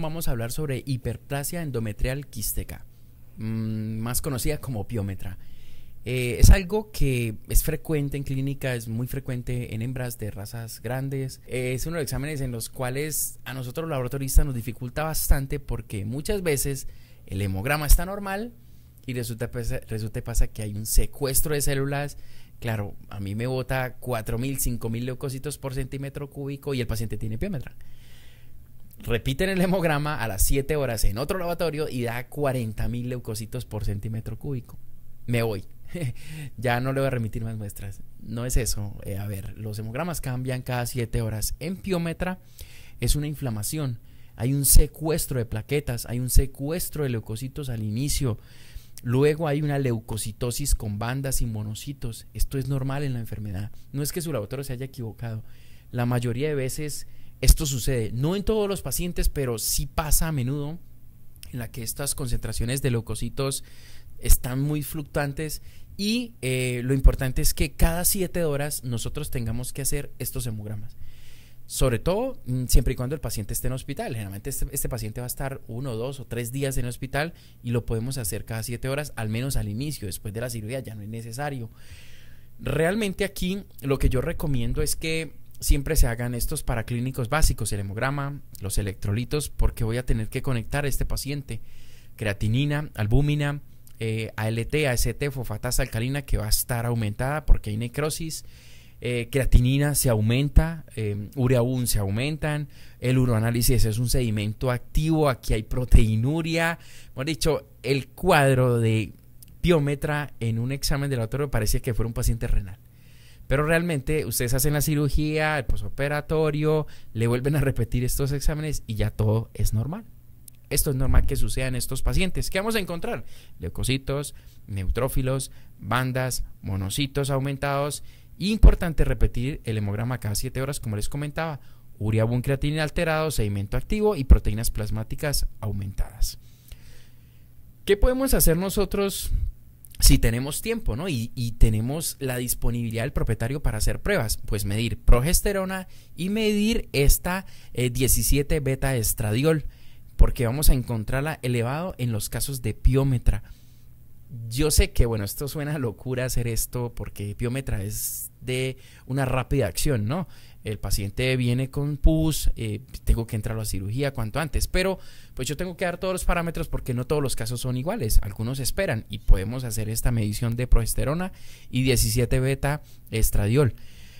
vamos a hablar sobre hiperplasia endometrial quística, mm, más conocida como piómetra. Eh, es algo que es frecuente en clínica, es muy frecuente en hembras de razas grandes. Eh, es uno de los exámenes en los cuales a nosotros los laboratoristas nos dificulta bastante porque muchas veces el hemograma está normal y resulta, resulta pasa que hay un secuestro de células. Claro, a mí me bota 4.000, 5.000 leucocitos por centímetro cúbico y el paciente tiene piómetra repiten el hemograma a las 7 horas en otro laboratorio y da 40,000 mil leucocitos por centímetro cúbico. Me voy. ya no le voy a remitir más muestras. No es eso. Eh, a ver, los hemogramas cambian cada 7 horas. En piómetra es una inflamación. Hay un secuestro de plaquetas, hay un secuestro de leucocitos al inicio. Luego hay una leucocitosis con bandas y monocitos. Esto es normal en la enfermedad. No es que su laboratorio se haya equivocado. La mayoría de veces esto sucede, no en todos los pacientes, pero sí pasa a menudo en la que estas concentraciones de leucocitos están muy fluctuantes y eh, lo importante es que cada 7 horas nosotros tengamos que hacer estos hemogramas. Sobre todo mm, siempre y cuando el paciente esté en hospital. Generalmente este, este, paciente va a estar uno, dos o tres días en el hospital y lo podemos hacer cada 7 horas, al menos al inicio. Después de la cirugía ya no es necesario. Realmente aquí lo que yo recomiendo es que siempre se hagan estos paraclínicos básicos, el hemograma, los electrolitos, porque voy a tener que conectar a este paciente creatinina, albúmina, eh, ALT, AST, fofatasa alcalina que va a estar aumentada porque hay necrosis. Eh, creatinina se aumenta, eh, urea se aumentan, el uroanálisis es un sedimento activo, aquí hay proteinuria. Hemos dicho, el cuadro de piómetra en un examen de laboratorio parecía que fuera un paciente renal. Pero realmente ustedes hacen la cirugía, el posoperatorio, le vuelven a repetir estos exámenes y ya todo es normal. Esto es normal que suceda en estos pacientes. ¿Qué vamos a encontrar? Leucocitos, neutrófilos, bandas, monocitos aumentados. Importante repetir el hemograma cada 7 horas, como les comentaba. Uriabun creatinina alterado, sedimento activo y proteínas plasmáticas aumentadas. ¿Qué podemos hacer nosotros si tenemos tiempo, ¿no? Y, tenemos la disponibilidad del propietario para hacer pruebas, pues medir progesterona y medir esta 17 eh, beta estradiol, porque vamos a encontrarla elevado en los casos de piómetra yo sé que, bueno, esto suena locura hacer esto porque biómetra es de una rápida acción, ¿no? El paciente viene con pus, eh, tengo que entrar a la cirugía cuanto antes, pero pues yo tengo que dar todos los parámetros porque no todos los casos son iguales, algunos esperan y podemos hacer esta medición de progesterona y 17 beta estradiol.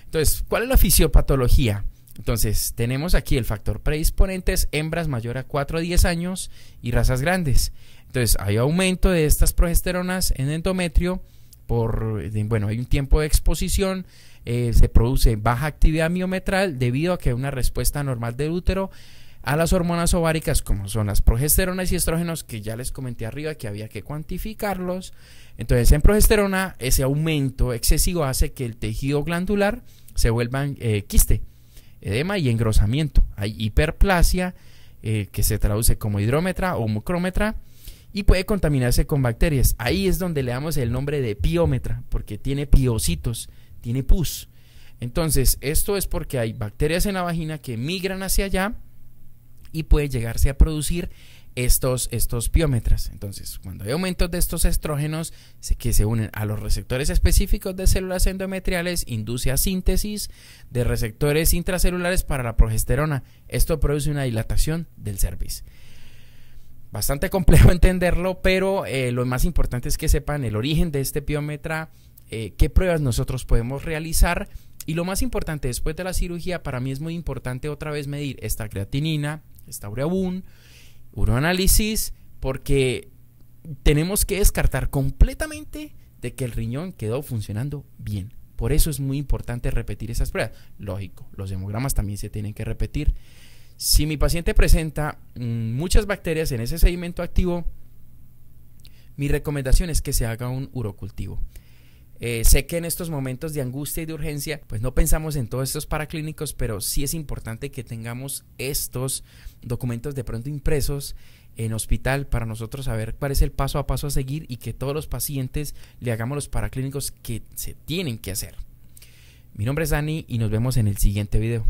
Entonces, ¿cuál es la fisiopatología? Entonces, tenemos aquí el factor es hembras mayor a 4 a 10 años y razas grandes. Entonces, hay aumento de estas progesteronas en endometrio por, bueno, hay un tiempo de exposición, eh, se produce baja actividad miometral debido a que hay una respuesta normal del útero a las hormonas ováricas como son las progesteronas y estrógenos que ya les comenté arriba que había que cuantificarlos. Entonces en progesterona ese aumento excesivo hace que el tejido glandular se vuelva eh, quiste, edema y engrosamiento. Hay hiperplasia eh, que se traduce como hidrómetra o mucrómetra y puede contaminarse con bacterias. Ahí es donde le damos el nombre de piómetra, porque tiene piocitos, tiene pus. Entonces, esto es porque hay bacterias en la vagina que migran hacia allá y puede llegarse a producir estos, estos piómetras. Entonces, cuando hay aumentos de estos estrógenos que se unen a los receptores específicos de células endometriales, induce a síntesis de receptores intracelulares para la progesterona. Esto produce una dilatación del cervix. Bastante complejo entenderlo, pero eh, lo más importante es que sepan el origen de este piómetra eh, qué pruebas nosotros podemos realizar y lo más importante después de la cirugía para mí es muy importante otra vez medir esta creatinina, esta bun, uroanálisis, porque tenemos que descartar completamente de que el riñón quedó funcionando bien. Por eso es muy importante repetir esas pruebas. Lógico, los hemogramas también se tienen que repetir. Si mi paciente presenta mm, muchas bacterias en ese sedimento activo, mi recomendación es que se haga un urocultivo. Eh, sé que en estos momentos de angustia y de urgencia, pues no pensamos en todos estos paraclínicos, pero sí es importante que tengamos estos documentos de pronto impresos en hospital para nosotros saber cuál es el paso a paso a seguir y que todos los pacientes le hagamos los paraclínicos que se tienen que hacer. Mi nombre es Dani y nos vemos en el siguiente video.